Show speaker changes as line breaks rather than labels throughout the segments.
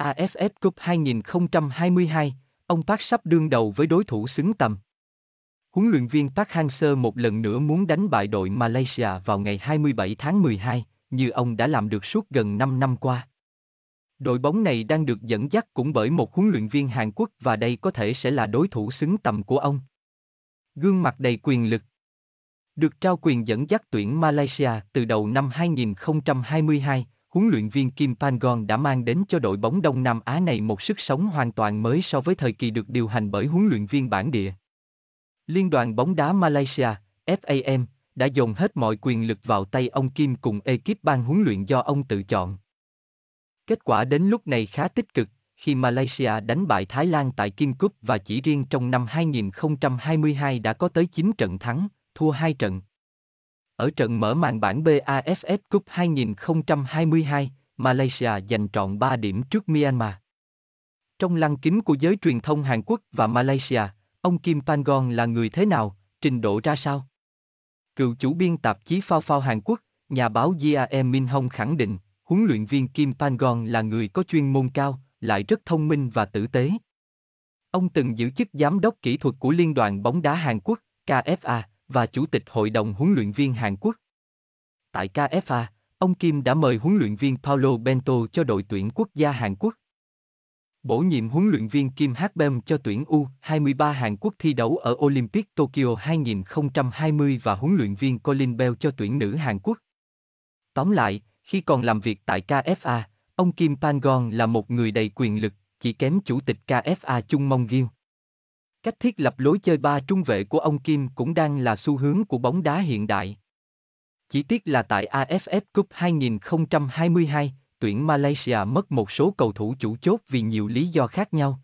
AFF Cup 2022, ông Park sắp đương đầu với đối thủ xứng tầm. Huấn luyện viên Park Hang-seo một lần nữa muốn đánh bại đội Malaysia vào ngày 27 tháng 12, như ông đã làm được suốt gần 5 năm qua. Đội bóng này đang được dẫn dắt cũng bởi một huấn luyện viên Hàn Quốc và đây có thể sẽ là đối thủ xứng tầm của ông. Gương mặt đầy quyền lực Được trao quyền dẫn dắt tuyển Malaysia từ đầu năm 2022, huấn luyện viên Kim Pangon đã mang đến cho đội bóng Đông Nam Á này một sức sống hoàn toàn mới so với thời kỳ được điều hành bởi huấn luyện viên bản địa. Liên đoàn bóng đá Malaysia, FAM, đã dồn hết mọi quyền lực vào tay ông Kim cùng ekip ban huấn luyện do ông tự chọn. Kết quả đến lúc này khá tích cực, khi Malaysia đánh bại Thái Lan tại Kim Cup và chỉ riêng trong năm 2022 đã có tới 9 trận thắng, thua 2 trận, ở trận mở màn bảng BAFF Cup 2022, Malaysia giành trọn 3 điểm trước Myanmar. Trong lăng kính của giới truyền thông Hàn Quốc và Malaysia, ông Kim Pangon là người thế nào, trình độ ra sao? Cựu chủ biên tạp chí Phao Phao Hàn Quốc, nhà báo Jae Min Hong khẳng định, huấn luyện viên Kim Pangon là người có chuyên môn cao, lại rất thông minh và tử tế. Ông từng giữ chức giám đốc kỹ thuật của Liên đoàn bóng đá Hàn Quốc, KFA, và Chủ tịch Hội đồng huấn luyện viên Hàn Quốc. Tại KFA, ông Kim đã mời huấn luyện viên Paulo Bento cho đội tuyển quốc gia Hàn Quốc. Bổ nhiệm huấn luyện viên Kim Hak-bem cho tuyển U23 Hàn Quốc thi đấu ở Olympic Tokyo 2020 và huấn luyện viên Colin Bell cho tuyển nữ Hàn Quốc. Tóm lại, khi còn làm việc tại KFA, ông Kim Pangon là một người đầy quyền lực, chỉ kém chủ tịch KFA Chung Mong Gil. Cách thiết lập lối chơi ba trung vệ của ông Kim cũng đang là xu hướng của bóng đá hiện đại. Chỉ tiếc là tại AFF Cup 2022, tuyển Malaysia mất một số cầu thủ chủ chốt vì nhiều lý do khác nhau.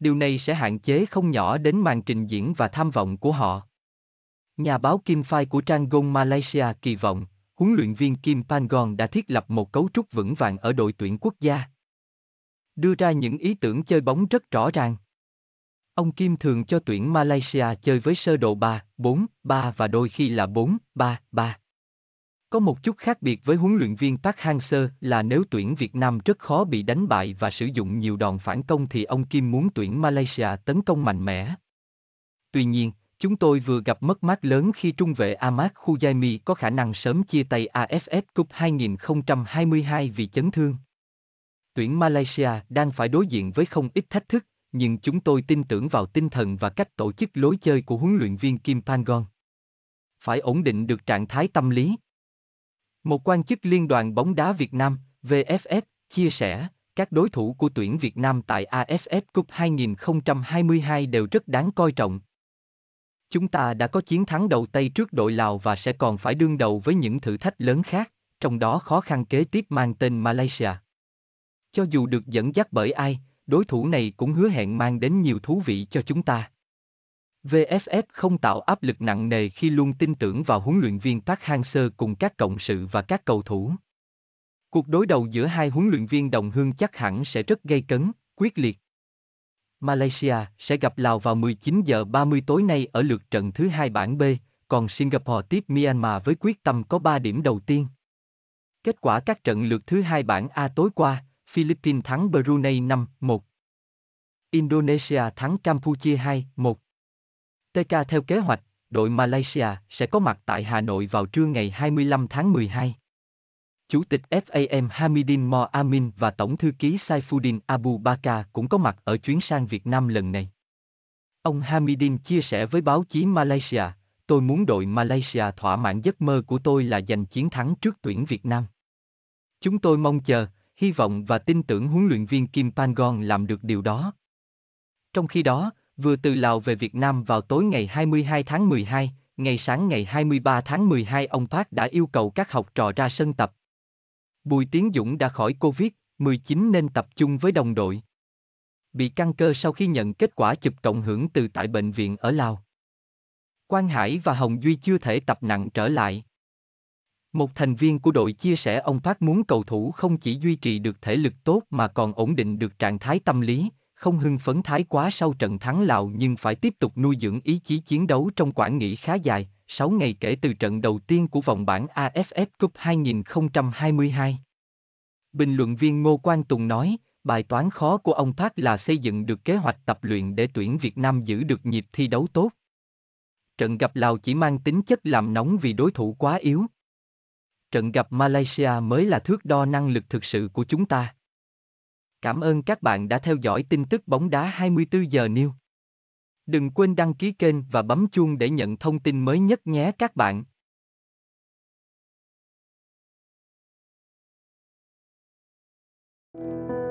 Điều này sẽ hạn chế không nhỏ đến màn trình diễn và tham vọng của họ. Nhà báo Kim Phai của trang Gong Malaysia kỳ vọng, huấn luyện viên Kim Pangon đã thiết lập một cấu trúc vững vàng ở đội tuyển quốc gia. Đưa ra những ý tưởng chơi bóng rất rõ ràng. Ông Kim thường cho tuyển Malaysia chơi với sơ đồ 3, 4, 3 và đôi khi là 4, 3, 3. Có một chút khác biệt với huấn luyện viên Park Hang-seo là nếu tuyển Việt Nam rất khó bị đánh bại và sử dụng nhiều đòn phản công thì ông Kim muốn tuyển Malaysia tấn công mạnh mẽ. Tuy nhiên, chúng tôi vừa gặp mất mát lớn khi trung vệ Ahmad Khuzaimi có khả năng sớm chia tay AFF Cup 2022 vì chấn thương. Tuyển Malaysia đang phải đối diện với không ít thách thức, nhưng chúng tôi tin tưởng vào tinh thần và cách tổ chức lối chơi của huấn luyện viên Kim Pangon. Phải ổn định được trạng thái tâm lý. Một quan chức Liên đoàn bóng đá Việt Nam, VFF, chia sẻ, các đối thủ của tuyển Việt Nam tại AFF Cup 2022 đều rất đáng coi trọng. Chúng ta đã có chiến thắng đầu tay trước đội Lào và sẽ còn phải đương đầu với những thử thách lớn khác, trong đó khó khăn kế tiếp mang tên Malaysia. Cho dù được dẫn dắt bởi ai, đối thủ này cũng hứa hẹn mang đến nhiều thú vị cho chúng ta. VFF không tạo áp lực nặng nề khi luôn tin tưởng vào huấn luyện viên Park Hang-seo cùng các cộng sự và các cầu thủ. Cuộc đối đầu giữa hai huấn luyện viên đồng hương chắc hẳn sẽ rất gây cấn, quyết liệt. Malaysia sẽ gặp Lào vào 19 giờ 30 tối nay ở lượt trận thứ hai bảng B, còn Singapore tiếp Myanmar với quyết tâm có 3 điểm đầu tiên. Kết quả các trận lượt thứ hai bảng A tối qua, Philippines thắng Brunei 5-1. Indonesia thắng Campuchia 2-1. TK theo kế hoạch, đội Malaysia sẽ có mặt tại Hà Nội vào trưa ngày 25 tháng 12. Chủ tịch FAM Hamidin Mo Amin và Tổng thư ký Saifuddin Abu Bakar cũng có mặt ở chuyến sang Việt Nam lần này. Ông Hamidin chia sẻ với báo chí Malaysia, tôi muốn đội Malaysia thỏa mãn giấc mơ của tôi là giành chiến thắng trước tuyển Việt Nam. Chúng tôi mong chờ, hy vọng và tin tưởng huấn luyện viên Kim Pangon làm được điều đó. Trong khi đó, vừa từ Lào về Việt Nam vào tối ngày 22 tháng 12, ngày sáng ngày 23 tháng 12 ông Park đã yêu cầu các học trò ra sân tập. Bùi Tiến Dũng đã khỏi Covid-19 nên tập trung với đồng đội. Bị căng cơ sau khi nhận kết quả chụp cộng hưởng từ tại bệnh viện ở Lào. Quang Hải và Hồng Duy chưa thể tập nặng trở lại. Một thành viên của đội chia sẻ ông Park muốn cầu thủ không chỉ duy trì được thể lực tốt mà còn ổn định được trạng thái tâm lý, không hưng phấn thái quá sau trận thắng Lào nhưng phải tiếp tục nuôi dưỡng ý chí chiến đấu trong quãng nghỉ khá dài, 6 ngày kể từ trận đầu tiên của vòng bảng AFF Cup 2022. Bình luận viên Ngô Quang Tùng nói, bài toán khó của ông Park là xây dựng được kế hoạch tập luyện để tuyển Việt Nam giữ được nhịp thi đấu tốt. Trận gặp Lào chỉ mang tính chất làm nóng vì đối thủ quá yếu, trận gặp Malaysia mới là thước đo năng lực thực sự của chúng ta. Cảm ơn các bạn đã theo dõi tin tức bóng đá 24 giờ New. Đừng quên đăng ký kênh và bấm chuông để nhận thông tin mới nhất nhé các bạn. thank you